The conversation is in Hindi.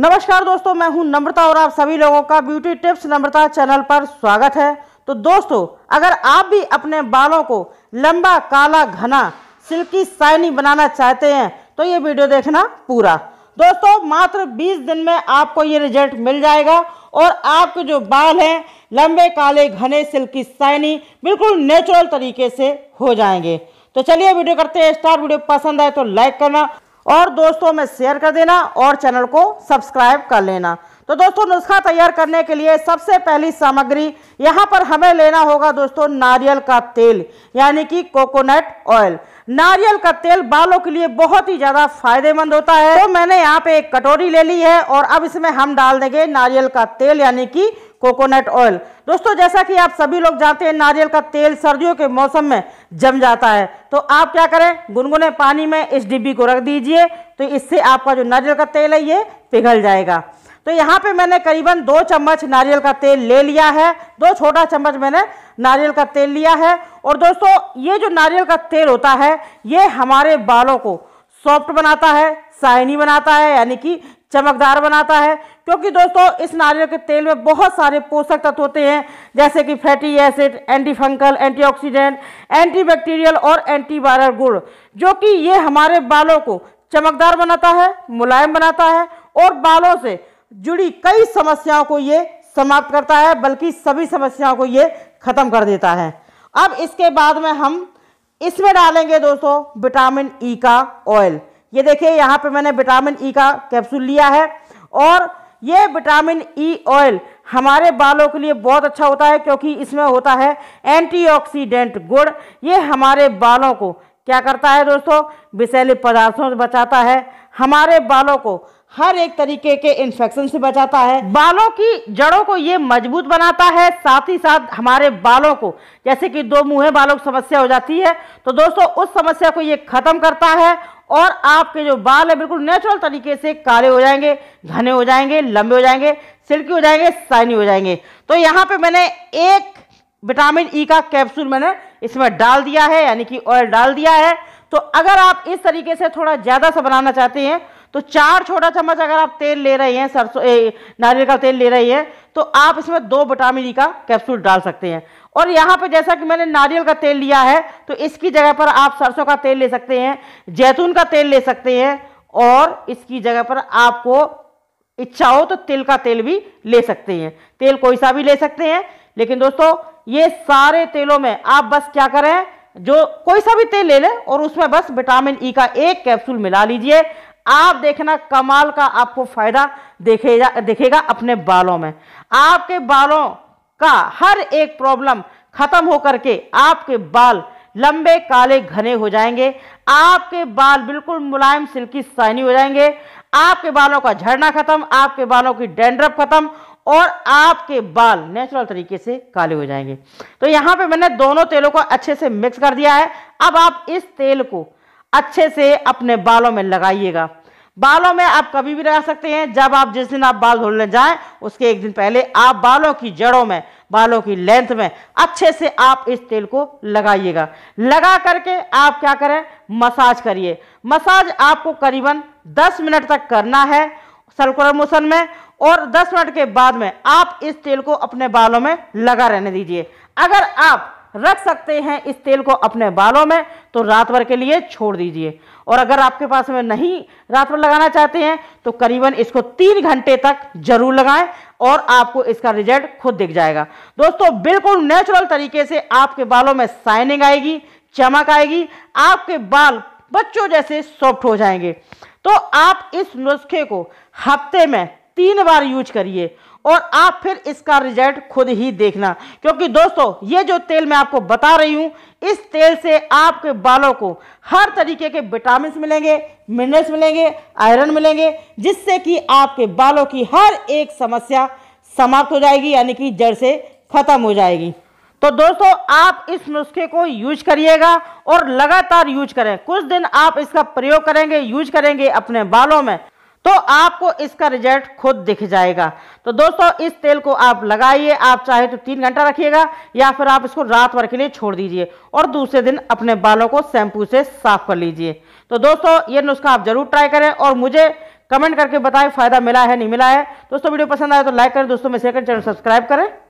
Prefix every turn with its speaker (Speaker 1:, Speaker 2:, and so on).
Speaker 1: नमस्कार दोस्तों मैं हूं नम्रता और आप सभी लोगों का ब्यूटी टिप्स नम्रता चैनल पर स्वागत है तो दोस्तों अगर आप भी अपने बालों को लंबा काला घना सिल्की साइनी बनाना चाहते हैं तो ये वीडियो देखना पूरा दोस्तों मात्र 20 दिन में आपको ये रिजल्ट मिल जाएगा और आपके जो बाल हैं लंबे काले घने सिल्की साइनी बिल्कुल नेचुरल तरीके से हो जाएंगे तो चलिए वीडियो करते हैं स्टार वीडियो पसंद आए तो लाइक करना और दोस्तों में शेयर कर देना और चैनल को सब्सक्राइब कर लेना तो दोस्तों नुस्खा तैयार करने के लिए सबसे पहली सामग्री यहाँ पर हमें लेना होगा दोस्तों नारियल का तेल यानी कि कोकोनट ऑयल नारियल का तेल बालों के लिए बहुत ही ज़्यादा फायदेमंद होता है तो मैंने यहाँ पे एक कटोरी ले ली है और अब इसमें हम डाल देंगे नारियल का तेल यानी कि कोकोनट ऑयल दोस्तों जैसा कि आप सभी लोग जानते हैं नारियल का तेल सर्दियों के मौसम में जम जाता है तो आप क्या करें गुनगुने पानी में इस डिब्बी को रख दीजिए तो इससे आपका जो नारियल का तेल है ये पिघल जाएगा तो यहाँ पे मैंने करीबन दो चम्मच नारियल का तेल ले लिया है दो छोटा चम्मच मैंने नारियल का तेल लिया है और दोस्तों ये जो नारियल का तेल होता है ये हमारे बालों को सॉफ्ट बनाता है साइनी बनाता है यानी कि चमकदार बनाता है क्योंकि दोस्तों इस नारियल के तेल में बहुत सारे पोषक तत्व होते हैं जैसे कि fatty acid anti fungal antioxidant antibacterial और एंटीवायरल गुड़ जो कि ये हमारे बालों को चमकदार बनाता है मुलायम बनाता है और बालों से जुड़ी कई समस्याओं को ये समाप्त करता है बल्कि सभी समस्याओं को ये ख़त्म कर देता है अब इसके बाद में हम इसमें डालेंगे दोस्तों विटामिन ई e का ऑयल ये देखिए यहाँ पे मैंने विटामिन ई e का कैप्सूल लिया है और ये विटामिन ई e ऑयल हमारे बालों के लिए बहुत अच्छा होता है क्योंकि इसमें होता है एंटीऑक्सीडेंट गुड़ ये हमारे बालों को क्या करता है दोस्तों विषैले पदार्थों से बचाता है हमारे बालों को हर एक तरीके के इन्फेक्शन से बचाता है बालों की जड़ों को ये मजबूत बनाता है साथ ही साथ हमारे बालों को जैसे कि दो मुँह बालों की समस्या हो जाती है तो दोस्तों उस समस्या को ये ख़त्म करता है और आपके जो बाल है बिल्कुल नेचुरल तरीके से काले हो जाएंगे घने हो जाएंगे लंबे हो जाएंगे सिल्की हो जाएंगे साइनी हो जाएंगे तो यहाँ पे मैंने एक विटामिन ई e का कैप्सूल मैंने इसमें डाल दिया है यानी कि ऑयल डाल दिया है तो अगर आप इस तरीके से थोड़ा ज़्यादा सा बनाना चाहते हैं तो चार छोटा चम्मच अगर आप तेल ले रहे हैं सरसों नारियल का तेल ले रहे हैं तो आप इसमें दो विटामिन ई का कैप्सूल डाल सकते हैं और यहाँ पे जैसा कि मैंने नारियल का तेल लिया है तो इसकी जगह पर आप सरसों का तेल ले सकते हैं जैतून का तेल ले सकते हैं और इसकी जगह पर आपको इच्छा हो तो तिल का तेल भी ले सकते हैं तेल कोई सा भी ले सकते हैं लेकिन दोस्तों ये सारे तेलों में आप बस क्या करें जो कोई सा भी तेल ले लें और उसमें बस विटामिन ई का एक कैप्सूल मिला लीजिए आप देखना कमाल का आपको फायदा देखेगा देखेगा अपने बालों में आपके बालों का हर एक प्रॉब्लम खत्म होकर के आपके बाल लंबे काले घने हो जाएंगे आपके बाल बिल्कुल मुलायम सिल्की साइनी हो जाएंगे आपके बालों का झड़ना खत्म आपके बालों की डेंड्रप खत्म और आपके बाल नेचुरल तरीके से काले हो जाएंगे तो यहाँ पे मैंने दोनों तेलों को अच्छे से मिक्स कर दिया है अब आप इस तेल को अच्छे से अपने बालों में लगाइएगा बालों में आप कभी भी लगा सकते हैं जब आप जिस दिन आप बाल धुलने जाएं उसके एक दिन पहले आप बालों की जड़ों में बालों की लेंथ में अच्छे से आप इस तेल को लगाइएगा लगा करके आप क्या करें मसाज करिए मसाज आपको करीबन 10 मिनट तक करना है सर्कुलर मोशन में और 10 मिनट के बाद में आप इस तेल को अपने बालों में लगा रहने दीजिए अगर आप रख सकते हैं इस तेल को अपने बालों में तो रात भर के लिए छोड़ दीजिए और अगर आपके पास में नहीं रात भर लगाना चाहते हैं तो करीबन इसको तीन घंटे तक जरूर लगाएं और आपको इसका रिजल्ट खुद दिख जाएगा दोस्तों बिल्कुल नेचुरल तरीके से आपके बालों में साइनिंग आएगी चमक आएगी आपके बाल बच्चों जैसे सॉफ्ट हो जाएंगे तो आप इस नुस्खे को हफ्ते में तीन बार यूज करिए और आप फिर इसका रिजल्ट खुद ही देखना क्योंकि दोस्तों ये जो तेल मैं आपको बता रही हूँ इस तेल से आपके बालों को हर तरीके के विटामिन मिलेंगे मिनरल्स मिलेंगे आयरन मिलेंगे जिससे कि आपके बालों की हर एक समस्या समाप्त हो जाएगी यानी कि जड़ से ख़त्म हो जाएगी तो दोस्तों आप इस नुस्खे को यूज करिएगा और लगातार यूज करें कुछ दिन आप इसका प्रयोग करेंगे यूज करेंगे अपने बालों में तो आपको इसका रिजल्ट खुद दिख जाएगा तो दोस्तों इस तेल को आप लगाइए आप चाहे तो तीन घंटा रखिएगा या फिर आप इसको रात भर के लिए छोड़ दीजिए और दूसरे दिन अपने बालों को शैम्पू से साफ कर लीजिए तो दोस्तों ये नुस्खा आप जरूर ट्राई करें और मुझे कमेंट करके बताएं फायदा मिला है नहीं मिला है दोस्तों वीडियो पसंद आए तो लाइक करें दोस्तों में शेयर करें चैनल सब्सक्राइब करें